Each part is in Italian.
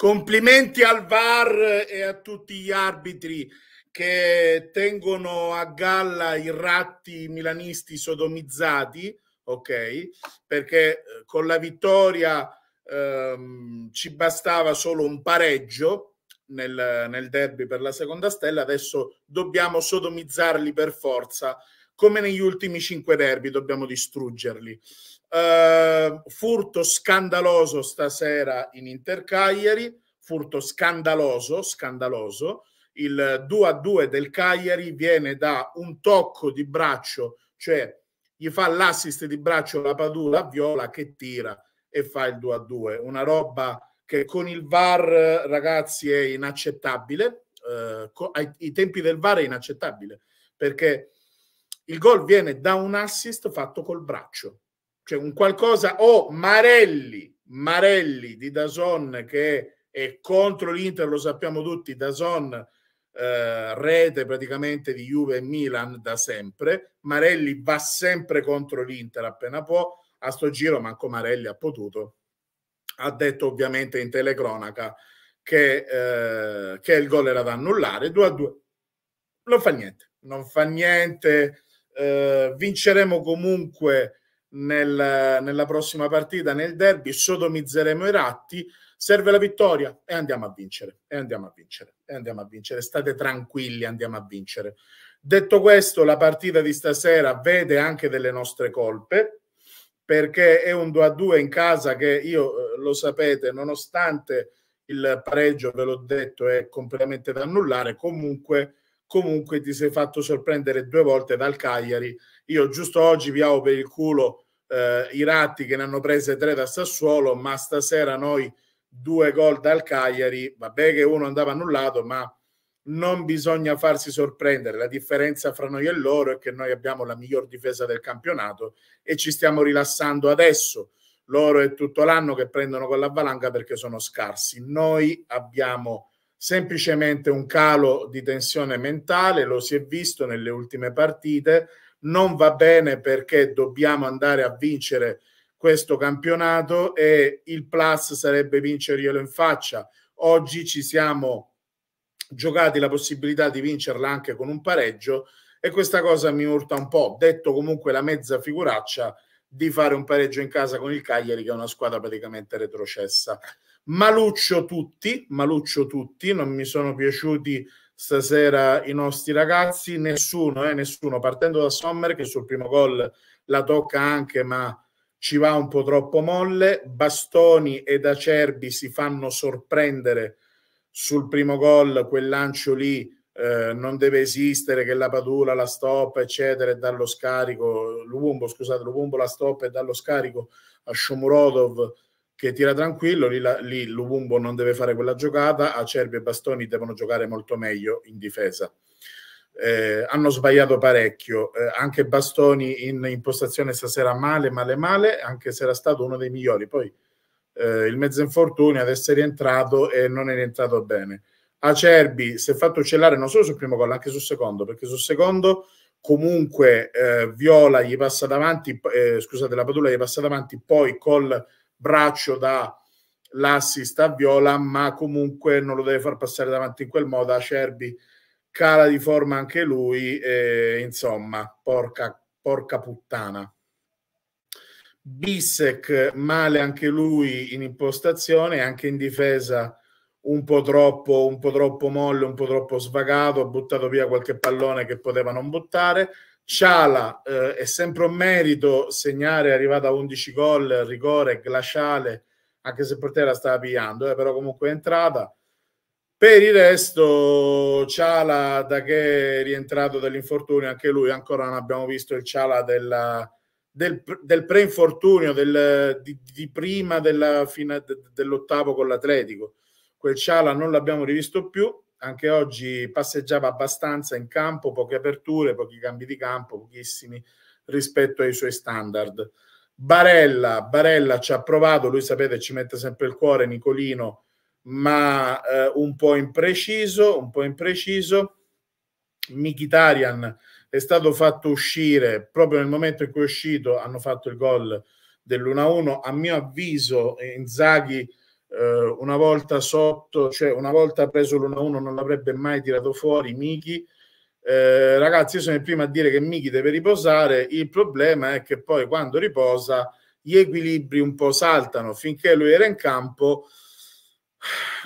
Complimenti al VAR e a tutti gli arbitri che tengono a galla i ratti milanisti sodomizzati, ok? Perché eh, con la vittoria ehm, ci bastava solo un pareggio nel, nel derby per la seconda stella, adesso dobbiamo sodomizzarli per forza come negli ultimi cinque derby, dobbiamo distruggerli. Uh, furto scandaloso stasera in Intercagliari, furto scandaloso, scandaloso. Il 2-2 a del Cagliari viene da un tocco di braccio, cioè gli fa l'assist di braccio la Padula, Viola che tira e fa il 2-2. a Una roba che con il VAR, ragazzi, è inaccettabile. Uh, ai, ai tempi del VAR è inaccettabile perché il gol viene da un assist fatto col braccio, cioè un qualcosa o oh, Marelli, Marelli di Dazon che è contro l'Inter, lo sappiamo tutti, Dazon eh, rete praticamente di Juve e Milan da sempre, Marelli va sempre contro l'Inter appena può, a sto giro manco Marelli ha potuto, ha detto ovviamente in telecronaca che, eh, che il gol era da annullare, 2 a 2, non fa niente, non fa niente, eh, vinceremo comunque nel, nella prossima partita, nel derby, sodomizzeremo i ratti, serve la vittoria e andiamo a vincere, e andiamo a vincere, e andiamo a vincere, state tranquilli, andiamo a vincere. Detto questo, la partita di stasera vede anche delle nostre colpe, perché è un 2 a 2 in casa che io eh, lo sapete, nonostante il pareggio, ve l'ho detto, è completamente da annullare, comunque comunque ti sei fatto sorprendere due volte dal Cagliari. Io giusto oggi vi ho per il culo eh, i ratti che ne hanno prese tre da Sassuolo, ma stasera noi due gol dal Cagliari, vabbè che uno andava annullato, ma non bisogna farsi sorprendere. La differenza fra noi e loro è che noi abbiamo la miglior difesa del campionato e ci stiamo rilassando adesso. Loro è tutto l'anno che prendono con la valanga perché sono scarsi. Noi abbiamo semplicemente un calo di tensione mentale, lo si è visto nelle ultime partite, non va bene perché dobbiamo andare a vincere questo campionato e il plus sarebbe vincerglielo in faccia. Oggi ci siamo giocati la possibilità di vincerla anche con un pareggio e questa cosa mi urta un po', detto comunque la mezza figuraccia di fare un pareggio in casa con il Cagliari che è una squadra praticamente retrocessa. Maluccio tutti, Maluccio tutti, non mi sono piaciuti stasera i nostri ragazzi, nessuno, eh, nessuno, partendo da Sommer che sul primo gol la tocca anche ma ci va un po' troppo molle, Bastoni ed Acerbi si fanno sorprendere sul primo gol, quel lancio lì eh, non deve esistere che la Padula la stop, eccetera e dallo scarico, Lubumbo scusate, Lubumbo la stop e dallo scarico a Shomurodov che tira tranquillo, lì, la, lì Lubumbo non deve fare quella giocata, Acerbi e Bastoni devono giocare molto meglio in difesa. Eh, hanno sbagliato parecchio, eh, anche Bastoni in impostazione stasera male, male, male, anche se era stato uno dei migliori. Poi eh, il mezzo infortunio ad essere rientrato e non è rientrato bene. Acerbi si è fatto uccellare non solo sul primo gol, anche sul secondo, perché sul secondo comunque eh, Viola gli passa davanti, eh, scusate, la Padula gli passa davanti, poi col braccio da l'assist a Viola, ma comunque non lo deve far passare davanti in quel modo. Acerbi cala di forma anche lui, e, insomma, porca, porca puttana. Bissek male anche lui in impostazione, anche in difesa un po' troppo, un po' troppo molle, un po' troppo svagato, ha buttato via qualche pallone che poteva non buttare. Sciala eh, è sempre un merito segnare, è arrivata a 11 gol, rigore glaciale, anche se Portera stava pigliando, eh, però comunque è entrata. Per il resto, Ciala, da che è rientrato dall'infortunio, anche lui ancora non abbiamo visto il Ciala della, del, del pre-infortunio, del, di, di, prima della fine, dell'ottavo con l'Atletico. Quel Ciala non l'abbiamo rivisto più anche oggi passeggiava abbastanza in campo, poche aperture, pochi cambi di campo, pochissimi rispetto ai suoi standard. Barella, Barella ci ha provato, lui sapete ci mette sempre il cuore Nicolino, ma eh, un po' impreciso, un po' impreciso. Mkhitaryan è stato fatto uscire proprio nel momento in cui è uscito, hanno fatto il gol dell'1-1. A mio avviso Inzaghi eh, una volta sotto, cioè una volta preso l'1-1 non l'avrebbe mai tirato fuori Michi. Eh, ragazzi, io sono il primo a dire che Michi deve riposare, il problema è che poi quando riposa gli equilibri un po' saltano, finché lui era in campo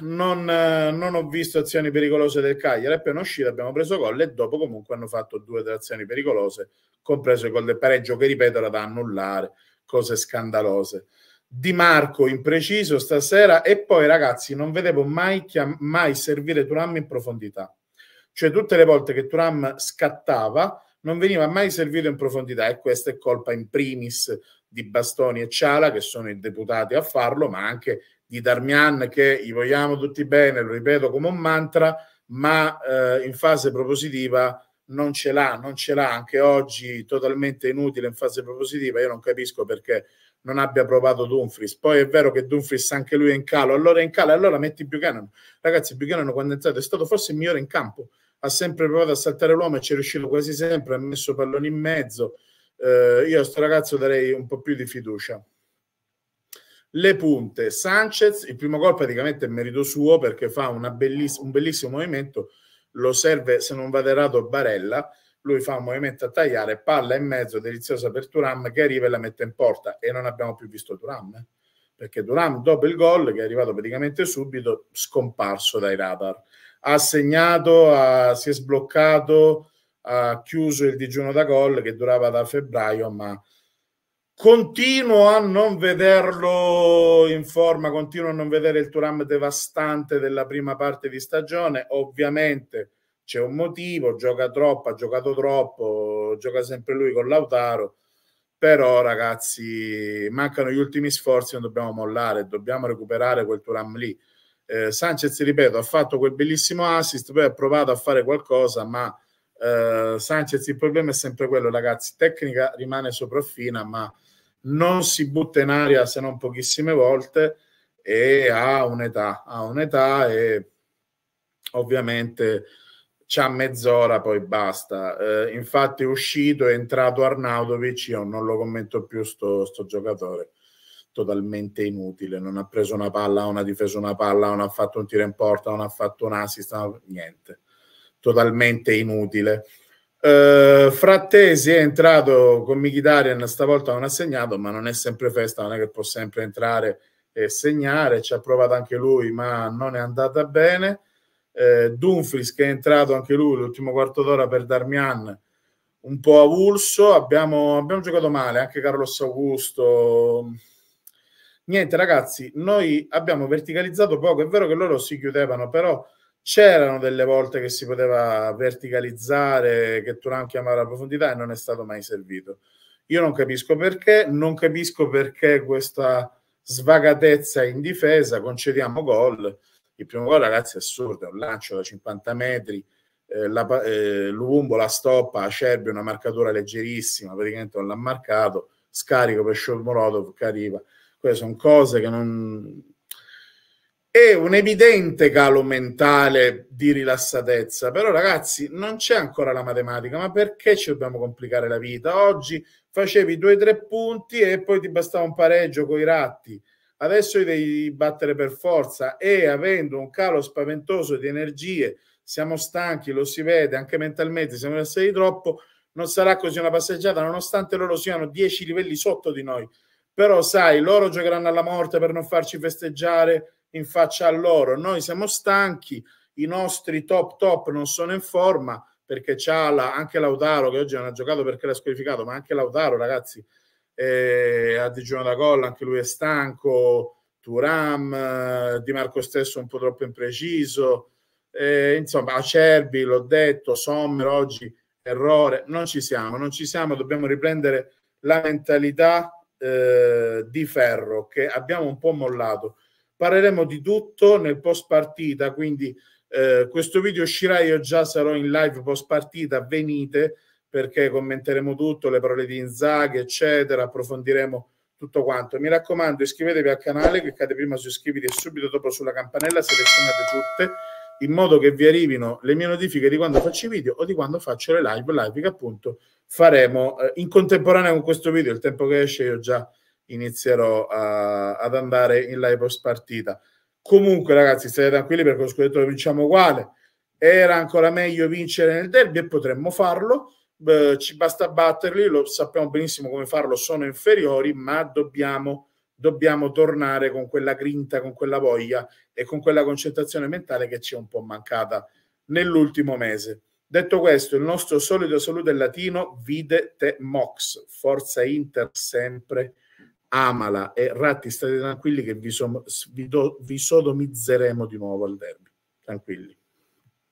non, non ho visto azioni pericolose del Cagliari, appena uscito abbiamo preso gol e dopo comunque hanno fatto due o tre azioni pericolose, compreso il gol del pareggio che ripeto era da annullare, cose scandalose. Di Marco impreciso stasera e poi ragazzi non vedevo mai, chiam- mai servire Turam in profondità cioè tutte le volte che Turam scattava non veniva mai servito in profondità e questa è colpa in primis di Bastoni e Ciala che sono i deputati a farlo ma anche di Darmian che gli vogliamo tutti bene, lo ripeto come un mantra ma eh, in fase propositiva non ce l'ha, non ce l'ha anche oggi, totalmente inutile in fase propositiva. Io non capisco perché non abbia provato Dumfries. Poi è vero che Dumfries anche lui è in calo, allora è in calo, allora metti Buchanan. Ragazzi, Buchanan quando è entrato è stato forse il migliore in campo, ha sempre provato a saltare l'uomo e ci è riuscito quasi sempre, ha messo palloni in mezzo. Eh, io a sto ragazzo darei un po' più di fiducia. Le punte, Sanchez, il primo gol praticamente è merito suo perché fa belliss- un bellissimo movimento lo serve, se non vado errato, Barella, lui fa un movimento a tagliare, palla in mezzo, deliziosa per Turam che arriva e la mette in porta e non abbiamo più visto Turam, eh? perché Turam dopo il gol, che è arrivato praticamente subito, scomparso dai radar. Ha segnato, ha, si è sbloccato, ha chiuso il digiuno da gol che durava da febbraio, ma Continuo a non vederlo in forma, continuo a non vedere il Turam devastante della prima parte di stagione. Ovviamente c'è un motivo, gioca troppo, ha giocato troppo, gioca sempre lui con Lautaro. Però ragazzi, mancano gli ultimi sforzi, non dobbiamo mollare, dobbiamo recuperare quel Turam lì. Eh, Sanchez, ripeto, ha fatto quel bellissimo assist, poi ha provato a fare qualcosa, ma eh, Sanchez il problema è sempre quello ragazzi tecnica rimane sopraffina ma non si butta in aria se non pochissime volte e ha un'età ha un'età e ovviamente c'ha mezz'ora poi basta eh, infatti è uscito è entrato Arnaudovic io non lo commento più sto, sto giocatore totalmente inutile, non ha preso una palla, non ha difeso una palla, non ha fatto un tiro in porta, non ha fatto un assist, niente totalmente inutile. Uh, Frattesi è entrato con Michidarian, stavolta non ha segnato, ma non è sempre festa, non è che può sempre entrare e segnare, ci ha provato anche lui, ma non è andata bene. Uh, Dumfries che è entrato anche lui l'ultimo quarto d'ora per Darmian, un po' avulso, abbiamo, abbiamo giocato male, anche Carlos Augusto. Niente ragazzi, noi abbiamo verticalizzato poco, è vero che loro si chiudevano, però C'erano delle volte che si poteva verticalizzare, che Turan chiamava la profondità e non è stato mai servito. Io non capisco perché, non capisco perché questa svagatezza in difesa, concediamo gol. Il primo gol, ragazzi, è assurdo, è un lancio da 50 metri, eh, la, eh, Lumbo la stoppa, Acerbi una marcatura leggerissima, praticamente non l'ha marcato, scarico per Shormolotov che arriva. Queste sono cose che non, è un evidente calo mentale di rilassatezza. Però ragazzi, non c'è ancora la matematica, ma perché ci dobbiamo complicare la vita? Oggi facevi due o tre punti e poi ti bastava un pareggio con i ratti. Adesso devi battere per forza e avendo un calo spaventoso di energie, siamo stanchi, lo si vede anche mentalmente, siamo rilassati troppo, non sarà così una passeggiata, nonostante loro siano dieci livelli sotto di noi. Però sai, loro giocheranno alla morte per non farci festeggiare, in faccia a loro. Noi siamo stanchi, i nostri top top non sono in forma perché c'ha la, anche Lautaro che oggi non ha giocato perché l'ha squalificato, ma anche Lautaro ragazzi eh, ha digiunato da gol, anche lui è stanco, Turam, eh, Di Marco stesso un po' troppo impreciso, eh, insomma Acerbi l'ho detto, Sommer oggi errore, non ci siamo, non ci siamo, dobbiamo riprendere la mentalità eh, di ferro che abbiamo un po' mollato parleremo di tutto nel post partita, quindi eh, questo video uscirà, io già sarò in live post partita, venite perché commenteremo tutto, le parole di Inzaghi, eccetera, approfondiremo tutto quanto. Mi raccomando, iscrivetevi al canale, cliccate prima su iscriviti e subito dopo sulla campanella, selezionate tutte in modo che vi arrivino le mie notifiche di quando faccio i video o di quando faccio le live, live che appunto faremo eh, in contemporanea con questo video, il tempo che esce io già inizierò a, ad andare in live post partita. Comunque, ragazzi, state tranquilli perché lo scudetto lo vinciamo uguale. Era ancora meglio vincere nel derby e potremmo farlo. Beh, ci basta batterli, lo sappiamo benissimo come farlo, sono inferiori, ma dobbiamo, dobbiamo tornare con quella grinta, con quella voglia e con quella concentrazione mentale che ci è un po' mancata nell'ultimo mese. Detto questo, il nostro solito saluto in latino, vide te mox, forza Inter sempre amala e ratti state tranquilli che vi, som- vi, do- vi sodomizzeremo di nuovo al derby. Tranquilli.